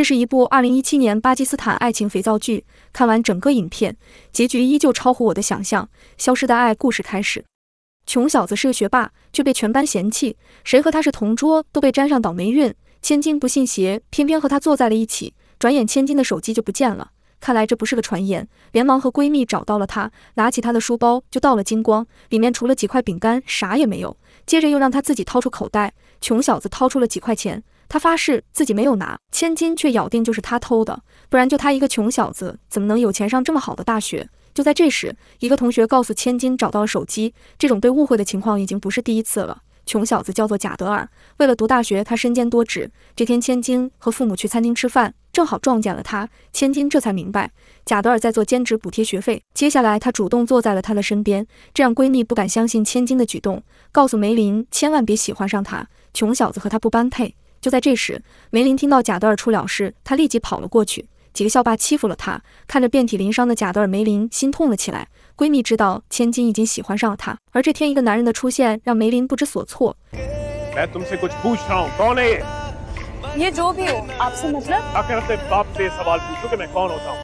这是一部二零一七年巴基斯坦爱情肥皂剧，看完整个影片，结局依旧超乎我的想象。消失的爱故事开始，穷小子是个学霸，却被全班嫌弃，谁和他是同桌都被沾上倒霉运。千金不信邪，偏偏和他坐在了一起，转眼千金的手机就不见了，看来这不是个传言，连忙和闺蜜找到了他，拿起她的书包就倒了金光，里面除了几块饼干啥也没有，接着又让他自己掏出口袋，穷小子掏出了几块钱。他发誓自己没有拿，千金却咬定就是他偷的，不然就他一个穷小子怎么能有钱上这么好的大学？就在这时，一个同学告诉千金找到了手机。这种被误会的情况已经不是第一次了。穷小子叫做贾德尔，为了读大学，他身兼多职。这天，千金和父母去餐厅吃饭，正好撞见了他。千金这才明白，贾德尔在做兼职补贴学费。接下来，他主动坐在了他的身边，这让闺蜜不敢相信千金的举动，告诉梅林千万别喜欢上他，穷小子和他不般配。就在这时梅林听到贾德尔出了事她立即跑了过去几个校霸欺负了她看着遍体鳞伤的贾德尔梅林心痛了起来闺蜜知道千金已经喜欢上了她而这天一个男人的出现让梅林不知所措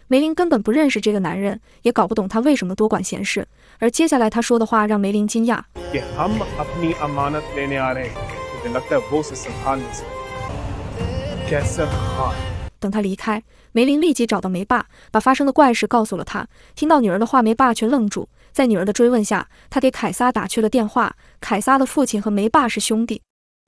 梅林根本不认识这个男人也搞不懂他为什么多管闲事而接下来他说的话让梅林惊讶等他离开，梅林立即找到梅爸，把发生的怪事告诉了他。听到女儿的话，梅爸却愣住。在女儿的追问下，他给凯撒打去了电话。凯撒的父亲和梅爸是兄弟。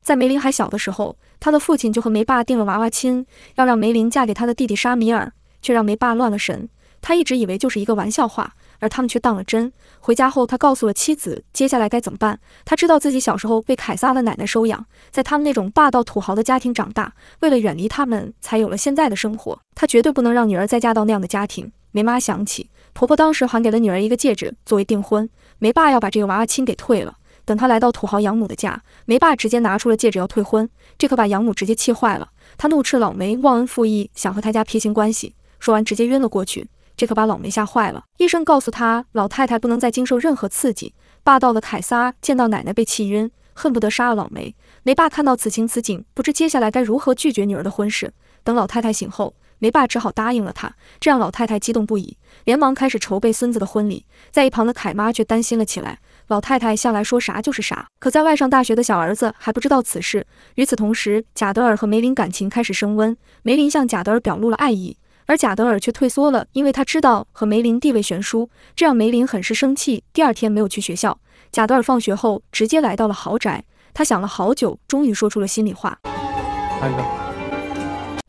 在梅林还小的时候，他的父亲就和梅爸定了娃娃亲，要让梅林嫁给他的弟弟沙米尔，却让梅爸乱了神。他一直以为就是一个玩笑话。而他们却当了真。回家后，他告诉了妻子接下来该怎么办。他知道自己小时候被凯撒的奶奶收养，在他们那种霸道土豪的家庭长大，为了远离他们，才有了现在的生活。他绝对不能让女儿再嫁到那样的家庭。梅妈想起婆婆当时还给了女儿一个戒指作为订婚，梅爸要把这个娃娃亲给退了。等他来到土豪养母的家，梅爸直接拿出了戒指要退婚，这可把养母直接气坏了。他怒斥老梅忘恩负义，想和他家撇清关系。说完直接晕了过去。这可把老梅吓坏了。医生告诉他，老太太不能再经受任何刺激。霸道的凯撒见到奶奶被气晕，恨不得杀了老梅。梅爸看到此情此景，不知接下来该如何拒绝女儿的婚事。等老太太醒后，梅爸只好答应了她，这让老太太激动不已，连忙开始筹备孙子的婚礼。在一旁的凯妈却担心了起来。老太太向来说啥就是啥，可在外上大学的小儿子还不知道此事。与此同时，贾德尔和梅林感情开始升温，梅林向贾德尔表露了爱意。而贾德尔却退缩了，因为他知道和梅林地位悬殊，这让梅林很是生气。第二天没有去学校。贾德尔放学后直接来到了豪宅，他想了好久，终于说出了心里话。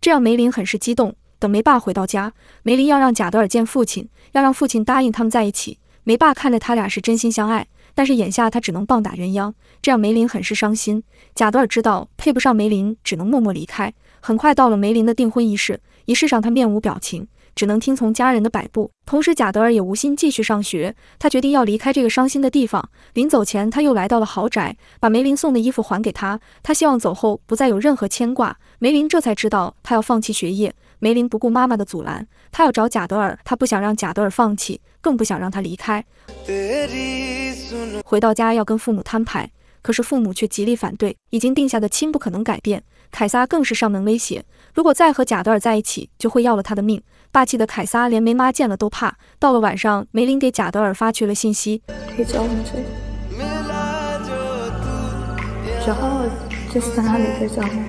这让梅林很是激动。等梅爸回到家，梅林要让贾德尔见父亲，要让父亲答应他们在一起。梅爸看着他俩是真心相爱，但是眼下他只能棒打鸳鸯，这让梅林很是伤心。贾德尔知道配不上梅林，只能默默离开。很快到了梅林的订婚仪式。仪式上，他面无表情，只能听从家人的摆布。同时，贾德尔也无心继续上学，他决定要离开这个伤心的地方。临走前，他又来到了豪宅，把梅林送的衣服还给他。他希望走后不再有任何牵挂。梅林这才知道他要放弃学业。梅林不顾妈妈的阻拦，他要找贾德尔。他不想让贾德尔放弃，更不想让他离开。回到家，要跟父母摊牌，可是父母却极力反对，已经定下的亲不可能改变。凯撒更是上门威胁，如果再和贾德尔在一起，就会要了他的命。霸气的凯撒连梅妈见了都怕。到了晚上，梅林给贾德尔发去了信息。这是在哪里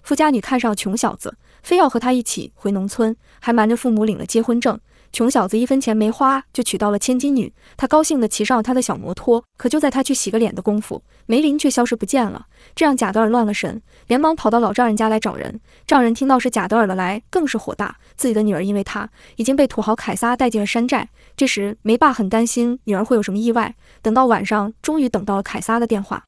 富家女看上穷小子，非要和他一起回农村，还瞒着父母领了结婚证。穷小子一分钱没花就娶到了千金女，他高兴的骑上了他的小摩托。可就在他去洗个脸的功夫，梅林却消失不见了，这让贾德尔乱了神，连忙跑到老丈人家来找人。丈人听到是贾德尔的来，更是火大，自己的女儿因为他已经被土豪凯撒带进了山寨。这时梅爸很担心女儿会有什么意外，等到晚上，终于等到了凯撒的电话。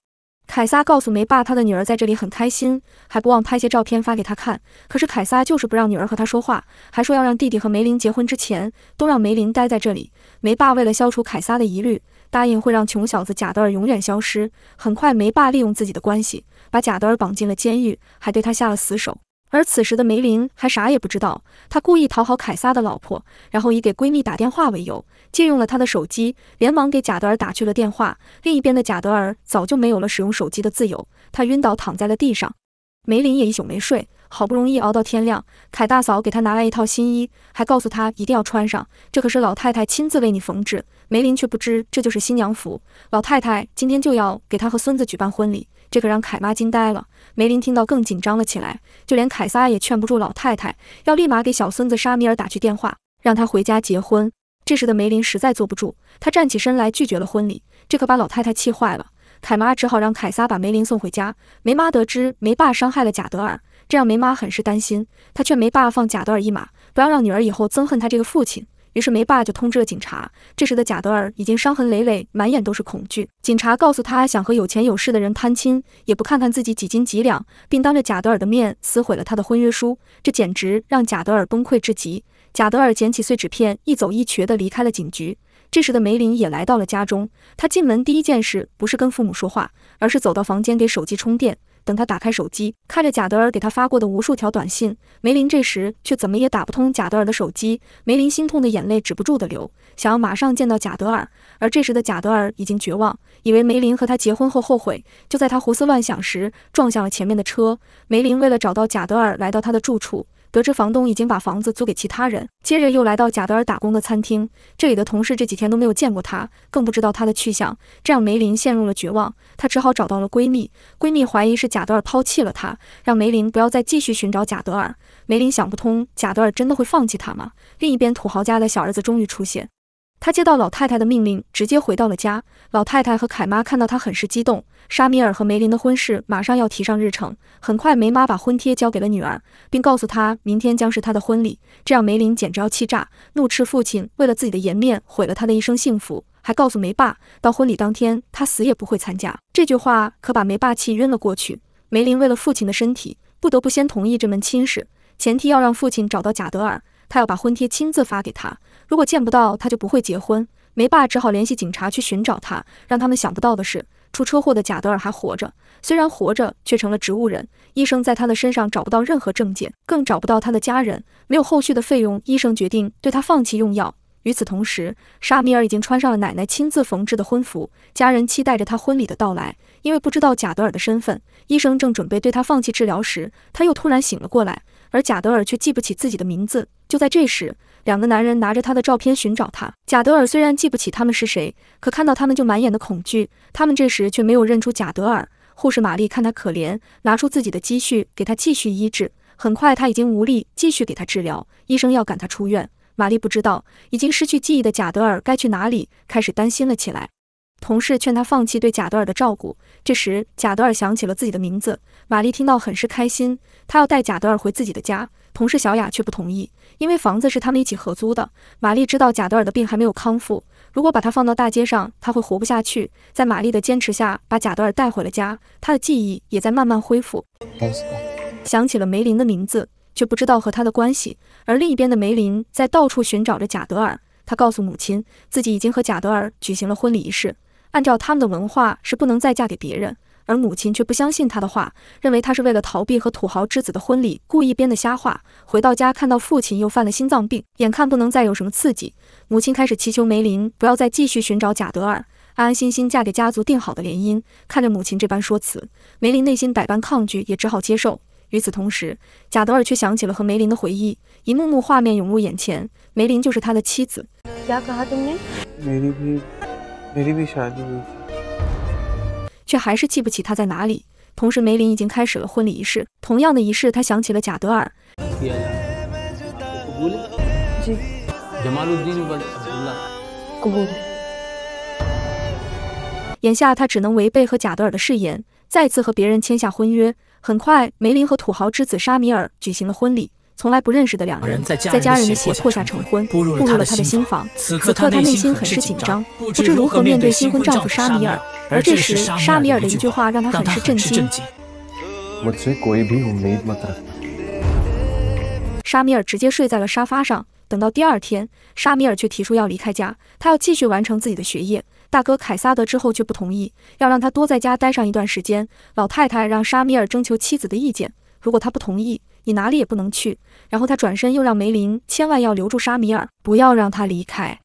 凯撒告诉梅爸，他的女儿在这里很开心，还不忘拍些照片发给他看。可是凯撒就是不让女儿和他说话，还说要让弟弟和梅林结婚之前，都让梅林待在这里。梅爸为了消除凯撒的疑虑，答应会让穷小子贾德尔永远消失。很快，梅爸利用自己的关系，把贾德尔绑进了监狱，还对他下了死手。而此时的梅林还啥也不知道，他故意讨好凯撒的老婆，然后以给闺蜜打电话为由，借用了她的手机，连忙给贾德尔打去了电话。另一边的贾德尔早就没有了使用手机的自由，他晕倒躺在了地上。梅林也一宿没睡，好不容易熬到天亮，凯大嫂给她拿来一套新衣，还告诉她一定要穿上，这可是老太太亲自为你缝制。梅林却不知这就是新娘服，老太太今天就要给她和孙子举办婚礼。这可让凯妈惊呆了，梅林听到更紧张了起来，就连凯撒也劝不住老太太，要立马给小孙子沙米尔打去电话，让他回家结婚。这时的梅林实在坐不住，他站起身来拒绝了婚礼，这可把老太太气坏了。凯妈只好让凯撒把梅林送回家。梅妈得知梅爸伤害了贾德尔，这让梅妈很是担心，她劝梅爸放贾德尔一马，不要让女儿以后憎恨他这个父亲。于是梅爸就通知了警察。这时的贾德尔已经伤痕累累，满眼都是恐惧。警察告诉他，想和有钱有势的人攀亲，也不看看自己几斤几两，并当着贾德尔的面撕毁了他的婚约书。这简直让贾德尔崩溃至极。贾德尔捡起碎纸片，一走一瘸地离开了警局。这时的梅林也来到了家中。他进门第一件事不是跟父母说话，而是走到房间给手机充电。等他打开手机，看着贾德尔给他发过的无数条短信，梅林这时却怎么也打不通贾德尔的手机。梅林心痛的眼泪止不住的流，想要马上见到贾德尔。而这时的贾德尔已经绝望，以为梅林和他结婚后后悔。就在他胡思乱想时，撞向了前面的车。梅林为了找到贾德尔，来到他的住处。得知房东已经把房子租给其他人，接着又来到贾德尔打工的餐厅，这里的同事这几天都没有见过他，更不知道他的去向，这让梅林陷入了绝望，她只好找到了闺蜜，闺蜜怀疑是贾德尔抛弃了她，让梅林不要再继续寻找贾德尔。梅林想不通，贾德尔真的会放弃她吗？另一边，土豪家的小儿子终于出现。他接到老太太的命令，直接回到了家。老太太和凯妈看到他，很是激动。沙米尔和梅林的婚事马上要提上日程。很快，梅妈把婚贴交给了女儿，并告诉她，明天将是她的婚礼。这让梅林简直要气炸，怒斥父亲为了自己的颜面毁了他的一生幸福，还告诉梅爸，到婚礼当天他死也不会参加。这句话可把梅爸气晕了过去。梅林为了父亲的身体，不得不先同意这门亲事，前提要让父亲找到贾德尔。他要把婚贴亲自发给他，如果见不到他就不会结婚。梅爸只好联系警察去寻找他。让他们想不到的是，出车祸的贾德尔还活着，虽然活着却成了植物人。医生在他的身上找不到任何证件，更找不到他的家人，没有后续的费用，医生决定对他放弃用药。与此同时，沙米尔已经穿上了奶奶亲自缝制的婚服，家人期待着他婚礼的到来。因为不知道贾德尔的身份，医生正准备对他放弃治疗时，他又突然醒了过来。而贾德尔却记不起自己的名字。就在这时，两个男人拿着他的照片寻找他。贾德尔虽然记不起他们是谁，可看到他们就满眼的恐惧。他们这时却没有认出贾德尔。护士玛丽看他可怜，拿出自己的积蓄给他继续医治。很快，他已经无力继续给他治疗，医生要赶他出院。玛丽不知道已经失去记忆的贾德尔该去哪里，开始担心了起来。同事劝他放弃对贾德尔的照顾。这时，贾德尔想起了自己的名字。玛丽听到很是开心，她要带贾德尔回自己的家。同事小雅却不同意，因为房子是他们一起合租的。玛丽知道贾德尔的病还没有康复，如果把他放到大街上，他会活不下去。在玛丽的坚持下，把贾德尔带回了家，他的记忆也在慢慢恢复。想起了梅林的名字，却不知道和他的关系。而另一边的梅林在到处寻找着贾德尔。他告诉母亲，自己已经和贾德尔举行了婚礼仪式。按照他们的文化，是不能再嫁给别人，而母亲却不相信他的话，认为他是为了逃避和土豪之子的婚礼，故意编的瞎话。回到家，看到父亲又犯了心脏病，眼看不能再有什么刺激，母亲开始祈求梅林不要再继续寻找贾德尔，安安心心嫁给家族定好的联姻。看着母亲这般说辞，梅林内心百般抗拒，也只好接受。与此同时，贾德尔却想起了和梅林的回忆，一幕幕画面涌入眼前，梅林就是他的妻子。梅丽贝佳，却还是记不起他在哪里。同时，梅林已经开始了婚礼仪式。同样的仪式，他想起了贾德尔。眼下，他只能违背和贾德尔的誓言，再次和别人签下婚约。很快，梅林和土豪之子沙米尔举行了婚礼。从来不认识的两个人，在家人的胁迫下成婚，步入了他的新房。此刻他内心很是紧张，不知如何面对新婚丈夫沙米尔。而这时，沙米尔的一句话让他很是震惊。沙米尔直接睡在了沙发上。等到第二天，沙米尔却提出要离开家，他要继续完成自己的学业。大哥凯撒德之后却不同意，要让他多在家待上一段时间。老太太让沙米尔征求妻子的意见，如果他不同意。你哪里也不能去。然后他转身又让梅林千万要留住沙米尔，不要让他离开。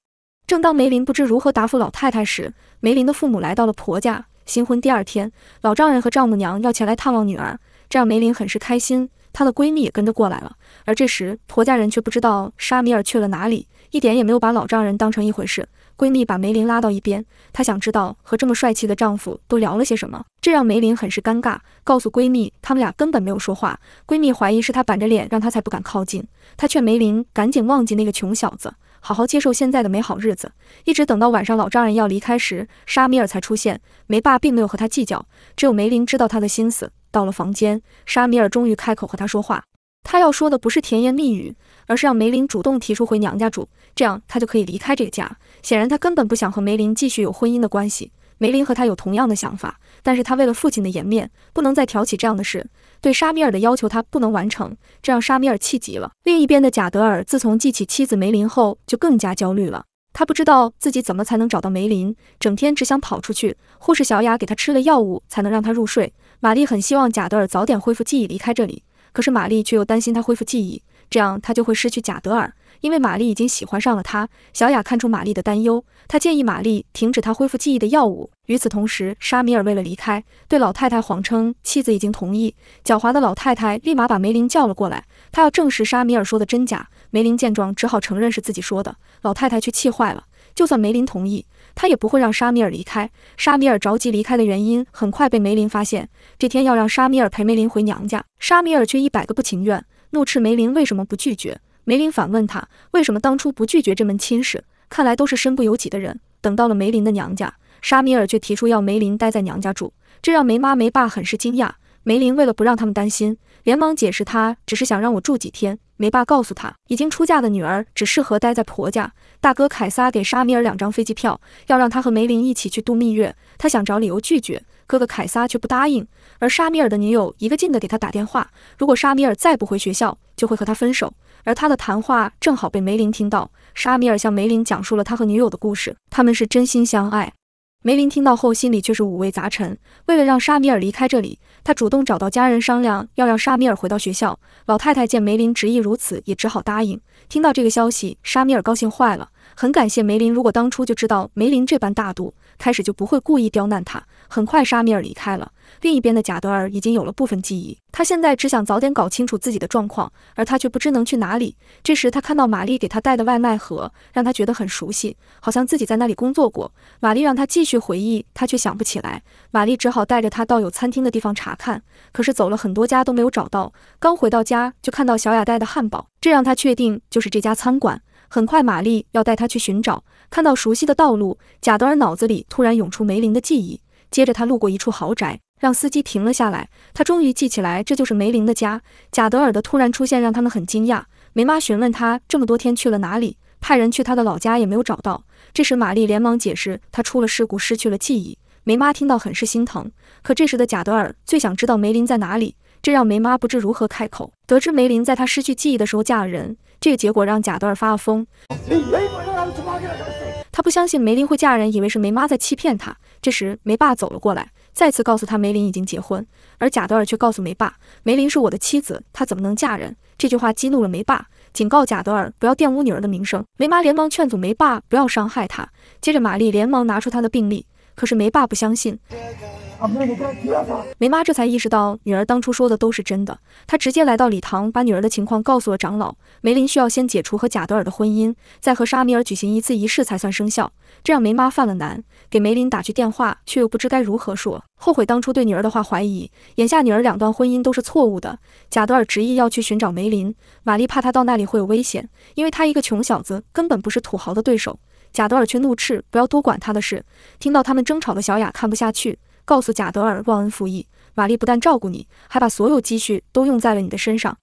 正当梅林不知如何答复老太太时，梅林的父母来到了婆家。新婚第二天，老丈人和丈母娘要前来探望女儿，这让梅林很是开心。她的闺蜜也跟着过来了。而这时婆家人却不知道沙米尔去了哪里，一点也没有把老丈人当成一回事。闺蜜把梅林拉到一边，她想知道和这么帅气的丈夫都聊了些什么，这让梅林很是尴尬。告诉闺蜜，他们俩根本没有说话。闺蜜怀疑是她板着脸让她才不敢靠近。她劝梅林赶紧忘记那个穷小子，好好接受现在的美好日子。一直等到晚上，老丈人要离开时，沙米尔才出现。梅爸并没有和他计较，只有梅林知道他的心思。到了房间，沙米尔终于开口和他说话。他要说的不是甜言蜜语，而是让梅林主动提出回娘家住，这样他就可以离开这个家。显然，他根本不想和梅林继续有婚姻的关系。梅林和他有同样的想法，但是他为了父亲的颜面，不能再挑起这样的事。对沙米尔的要求，他不能完成，这让沙米尔气急了。另一边的贾德尔，自从记起妻子梅林后，就更加焦虑了。他不知道自己怎么才能找到梅林，整天只想跑出去。护士小雅给他吃了药物，才能让他入睡。玛丽很希望贾德尔早点恢复记忆，离开这里，可是玛丽却又担心他恢复记忆。这样他就会失去贾德尔，因为玛丽已经喜欢上了他。小雅看出玛丽的担忧，她建议玛丽停止她恢复记忆的药物。与此同时，沙米尔为了离开，对老太太谎称妻子已经同意。狡猾的老太太立马把梅林叫了过来，她要证实沙米尔说的真假。梅林见状只好承认是自己说的。老太太却气坏了，就算梅林同意，她也不会让沙米尔离开。沙米尔着急离开的原因很快被梅林发现。这天要让沙米尔陪梅林回娘家，沙米尔却一百个不情愿。怒斥梅林为什么不拒绝？梅林反问他，为什么当初不拒绝这门亲事？看来都是身不由己的人。等到了梅林的娘家，沙米尔却提出要梅林待在娘家住，这让梅妈梅爸很是惊讶。梅林为了不让他们担心，连忙解释，他只是想让我住几天。梅爸告诉他，已经出嫁的女儿只适合待在婆家。大哥凯撒给沙米尔两张飞机票，要让他和梅林一起去度蜜月。他想找理由拒绝，哥哥凯撒却不答应。而沙米尔的女友一个劲地给他打电话，如果沙米尔再不回学校，就会和他分手。而他的谈话正好被梅林听到。沙米尔向梅林讲述了他和女友的故事，他们是真心相爱。梅林听到后，心里却是五味杂陈。为了让沙米尔离开这里，他主动找到家人商量，要让沙米尔回到学校。老太太见梅林执意如此，也只好答应。听到这个消息，沙米尔高兴坏了，很感谢梅林。如果当初就知道梅林这般大度，开始就不会故意刁难他。很快，沙米尔离开了。另一边的贾德尔已经有了部分记忆，他现在只想早点搞清楚自己的状况，而他却不知能去哪里。这时他看到玛丽给他带的外卖盒，让他觉得很熟悉，好像自己在那里工作过。玛丽让他继续回忆，他却想不起来。玛丽只好带着他到有餐厅的地方查看，可是走了很多家都没有找到。刚回到家就看到小雅带的汉堡，这让他确定就是这家餐馆。很快，玛丽要带他去寻找，看到熟悉的道路，贾德尔脑子里突然涌出梅林的记忆。接着他路过一处豪宅。让司机停了下来，他终于记起来，这就是梅林的家。贾德尔的突然出现让他们很惊讶。梅妈询问他这么多天去了哪里，派人去他的老家也没有找到。这时玛丽连忙解释，他出了事故，失去了记忆。梅妈听到很是心疼。可这时的贾德尔最想知道梅林在哪里，这让梅妈不知如何开口。得知梅林在他失去记忆的时候嫁了人，这个结果让贾德尔发了疯。他不相信梅林会嫁人，以为是梅妈在欺骗他。这时梅爸走了过来。再次告诉他，梅林已经结婚，而贾德尔却告诉梅爸，梅林是我的妻子，她怎么能嫁人？这句话激怒了梅爸，警告贾德尔不要玷污女儿的名声。梅妈连忙劝阻梅爸不要伤害她，接着玛丽连忙拿出她的病历，可是梅爸不相信。梅妈这才意识到女儿当初说的都是真的，她直接来到礼堂，把女儿的情况告诉了长老。梅林需要先解除和贾德尔的婚姻，再和沙米尔举行一次仪式才算生效，这让梅妈犯了难。给梅林打去电话，却又不知该如何说，后悔当初对女儿的话怀疑。眼下女儿两段婚姻都是错误的，贾德尔执意要去寻找梅林，玛丽怕他到那里会有危险，因为他一个穷小子根本不是土豪的对手。贾德尔却怒斥不要多管他的事。听到他们争吵的小雅看不下去。告诉贾德尔忘恩负义，玛丽不但照顾你，还把所有积蓄都用在了你的身上。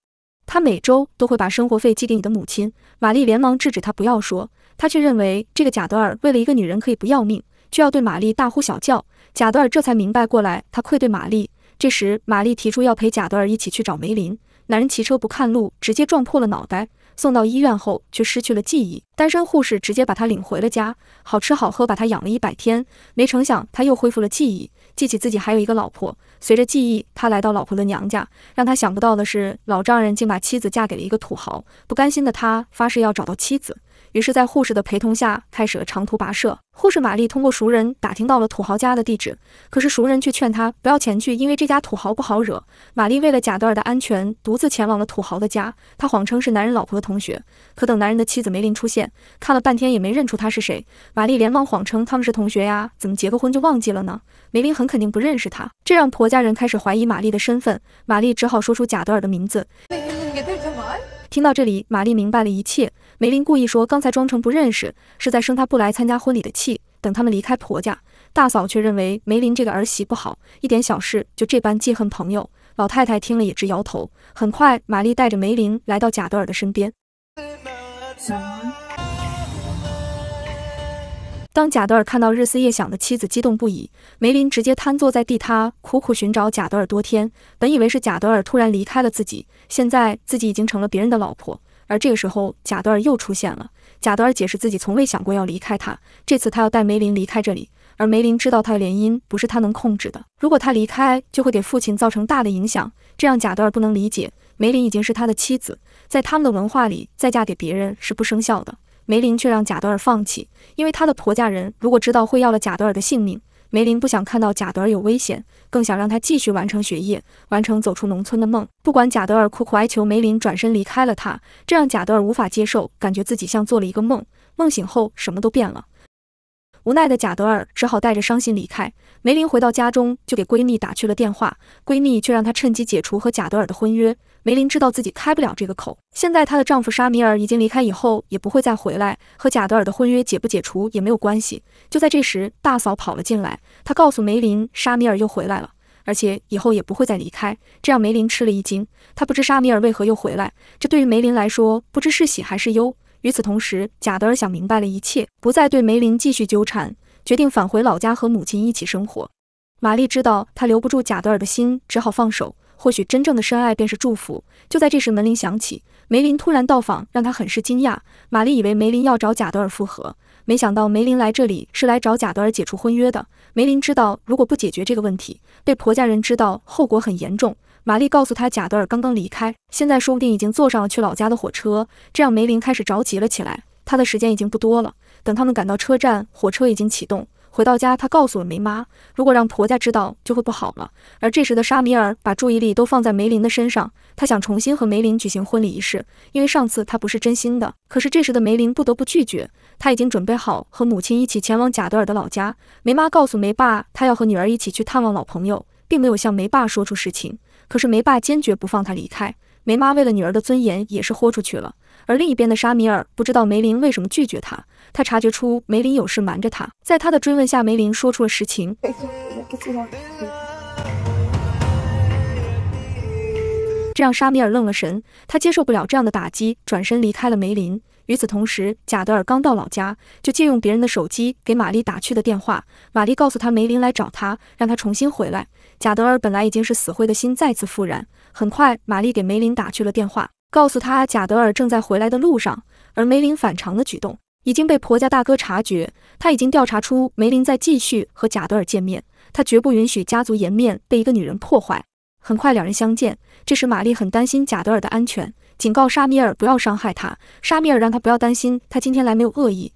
他每周都会把生活费寄给你的母亲。玛丽连忙制止他不要说，他却认为这个贾德尔为了一个女人可以不要命，却要对玛丽大呼小叫。贾德尔这才明白过来，他愧对玛丽。这时玛丽提出要陪贾德尔一起去找梅林，男人骑车不看路，直接撞破了脑袋，送到医院后却失去了记忆。单身护士直接把他领回了家，好吃好喝把他养了一百天，没成想他又恢复了记忆。记起自己还有一个老婆，随着记忆，他来到老婆的娘家。让他想不到的是，老丈人竟把妻子嫁给了一个土豪。不甘心的他发誓要找到妻子。于是，在护士的陪同下，开始了长途跋涉。护士玛丽通过熟人打听到了土豪家的地址，可是熟人却劝她不要前去，因为这家土豪不好惹。玛丽为了贾德尔的安全，独自前往了土豪的家。她谎称是男人老婆的同学，可等男人的妻子梅林出现，看了半天也没认出她是谁。玛丽连忙谎称他们是同学呀，怎么结个婚就忘记了呢？梅林很肯定不认识她，这让婆家人开始怀疑玛丽的身份。玛丽只好说出贾德尔的名字。听到这里，玛丽明白了一切。梅林故意说刚才装成不认识，是在生她不来参加婚礼的气。等他们离开婆家，大嫂却认为梅林这个儿媳不好，一点小事就这般记恨朋友。老太太听了也直摇头。很快，玛丽带着梅林来到贾德尔的身边。当贾德尔看到日思夜想的妻子，激动不已。梅林直接瘫坐在地，他苦苦寻找贾德尔多天，本以为是贾德尔突然离开了自己，现在自己已经成了别人的老婆。而这个时候，贾德尔又出现了。贾德尔解释自己从未想过要离开他，这次他要带梅林离开这里。而梅林知道他的联姻不是他能控制的，如果他离开，就会给父亲造成大的影响。这让贾德尔不能理解，梅林已经是他的妻子，在他们的文化里，再嫁给别人是不生效的。梅林却让贾德尔放弃，因为他的婆家人如果知道会要了贾德尔的性命。梅林不想看到贾德尔有危险，更想让他继续完成学业，完成走出农村的梦。不管贾德尔苦苦哀求，梅林转身离开了他，这让贾德尔无法接受，感觉自己像做了一个梦，梦醒后什么都变了。无奈的贾德尔只好带着伤心离开。梅林回到家中，就给闺蜜打去了电话，闺蜜却让她趁机解除和贾德尔的婚约。梅林知道自己开不了这个口，现在她的丈夫沙米尔已经离开，以后也不会再回来，和贾德尔的婚约解不解除也没有关系。就在这时，大嫂跑了进来，她告诉梅林，沙米尔又回来了，而且以后也不会再离开，这让梅林吃了一惊。她不知沙米尔为何又回来，这对于梅林来说，不知是喜还是忧。与此同时，贾德尔想明白了一切，不再对梅林继续纠缠。决定返回老家和母亲一起生活。玛丽知道她留不住贾德尔的心，只好放手。或许真正的深爱便是祝福。就在这时，门铃响起，梅林突然到访，让她很是惊讶。玛丽以为梅林要找贾德尔复合，没想到梅林来这里是来找贾德尔解除婚约的。梅林知道如果不解决这个问题，被婆家人知道后果很严重。玛丽告诉她，贾德尔刚刚离开，现在说不定已经坐上了去老家的火车，这让梅林开始着急了起来。他的时间已经不多了。等他们赶到车站，火车已经启动。回到家，他告诉了梅妈，如果让婆家知道，就会不好了。而这时的沙米尔把注意力都放在梅林的身上，他想重新和梅林举行婚礼仪式，因为上次他不是真心的。可是这时的梅林不得不拒绝，他已经准备好和母亲一起前往贾德尔的老家。梅妈告诉梅爸，她要和女儿一起去探望老朋友，并没有向梅爸说出实情。可是梅爸坚决不放她离开。梅妈为了女儿的尊严也是豁出去了，而另一边的沙米尔不知道梅林为什么拒绝他，他察觉出梅林有事瞒着他，在他的追问下，梅林说出了实情，这让沙米尔愣了神，他接受不了这样的打击，转身离开了梅林。与此同时，贾德尔刚到老家，就借用别人的手机给玛丽打去的电话。玛丽告诉他，梅林来找他，让他重新回来。贾德尔本来已经是死灰的心再次复燃。很快，玛丽给梅林打去了电话，告诉他贾德尔正在回来的路上。而梅林反常的举动已经被婆家大哥察觉，他已经调查出梅林在继续和贾德尔见面，他绝不允许家族颜面被一个女人破坏。很快，两人相见。这时，玛丽很担心贾德尔的安全。警告沙米尔不要伤害他。沙米尔让他不要担心，他今天来没有恶意。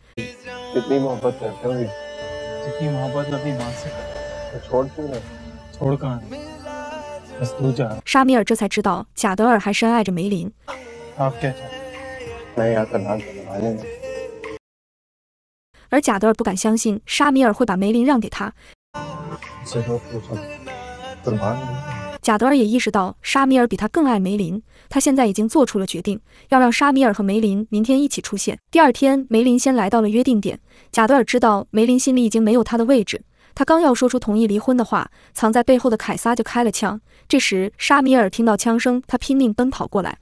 沙米尔这才知道贾德尔还深爱着梅林。而贾德尔不敢相信沙米尔会把梅林让给他。贾德尔也意识到沙米尔比他更爱梅林，他现在已经做出了决定，要让沙米尔和梅林明天一起出现。第二天，梅林先来到了约定点，贾德尔知道梅林心里已经没有他的位置，他刚要说出同意离婚的话，藏在背后的凯撒就开了枪。这时，沙米尔听到枪声，他拼命奔跑过来，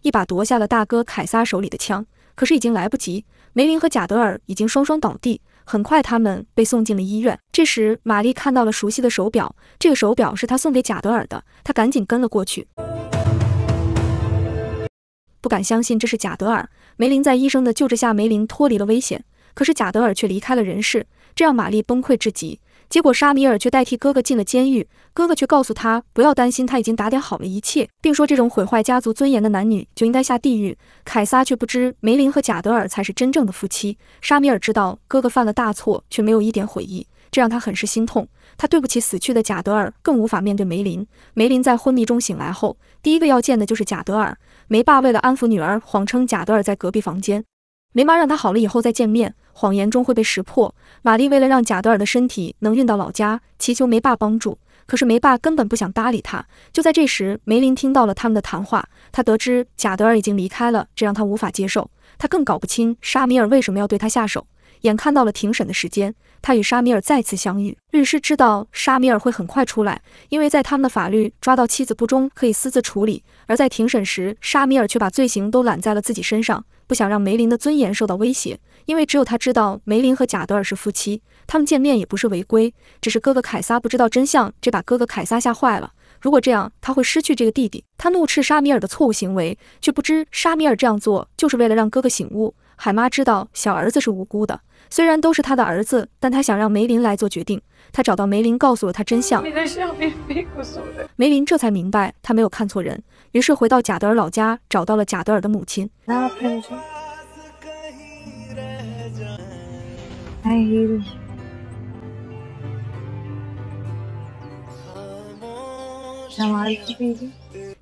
一把夺下了大哥凯撒手里的枪，可是已经来不及，梅林和贾德尔已经双双倒地。很快，他们被送进了医院。这时，玛丽看到了熟悉的手表，这个手表是她送给贾德尔的。她赶紧跟了过去，不敢相信这是贾德尔。梅林在医生的救治下，梅林脱离了危险，可是贾德尔却离开了人世，这让玛丽崩溃至极。结果沙米尔却代替哥哥进了监狱，哥哥却告诉他不要担心，他已经打点好了一切，并说这种毁坏家族尊严的男女就应该下地狱。凯撒却不知梅林和贾德尔才是真正的夫妻。沙米尔知道哥哥犯了大错，却没有一点悔意，这让他很是心痛。他对不起死去的贾德尔，更无法面对梅林。梅林在昏迷中醒来后，第一个要见的就是贾德尔。梅爸为了安抚女儿，谎称贾德尔在隔壁房间。梅妈让他好了以后再见面，谎言终会被识破。玛丽为了让贾德尔的身体能运到老家，祈求梅爸帮助，可是梅爸根本不想搭理他。就在这时，梅林听到了他们的谈话，他得知贾德尔已经离开了，这让他无法接受。他更搞不清沙米尔为什么要对他下手。眼看到了庭审的时间，他与沙米尔再次相遇。律师知道沙米尔会很快出来，因为在他们的法律抓到妻子不忠可以私自处理，而在庭审时沙米尔却把罪行都揽在了自己身上，不想让梅林的尊严受到威胁。因为只有他知道梅林和贾德尔是夫妻，他们见面也不是违规，只是哥哥凯撒不知道真相，这把哥哥凯撒吓坏了。如果这样，他会失去这个弟弟。他怒斥沙米尔的错误行为，却不知沙米尔这样做就是为了让哥哥醒悟。海妈知道小儿子是无辜的，虽然都是他的儿子，但他想让梅林来做决定。他找到梅林，告诉了他真相。梅林这才明白他没有看错人，于是回到贾德尔老家，找到了贾德尔的母亲。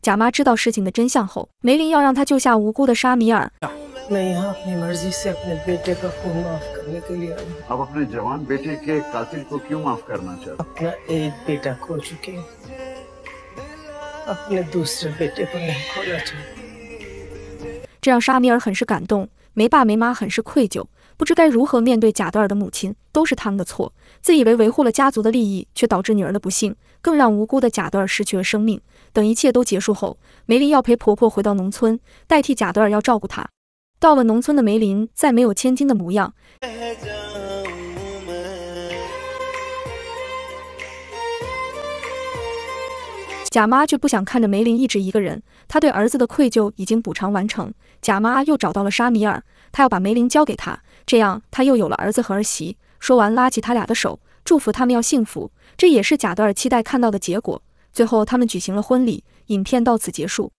贾妈知道事情的真相后，梅林要让他救下无辜的沙米尔。这让沙米尔很是感动。没爸没妈，很是愧疚，不知该如何面对贾德尔的母亲，都是他们的错。自以为维护了家族的利益，却导致女儿的不幸，更让无辜的贾德尔失去了生命。等一切都结束后，梅林要陪婆婆回到农村，代替贾德尔要照顾她。到了农村的梅林，再没有千金的模样。贾妈却不想看着梅林一直一个人，她对儿子的愧疚已经补偿完成。贾妈又找到了沙米尔，她要把梅林交给他，这样他又有了儿子和儿媳。说完，拉起他俩的手，祝福他们要幸福。这也是贾德尔期待看到的结果。最后，他们举行了婚礼。影片到此结束。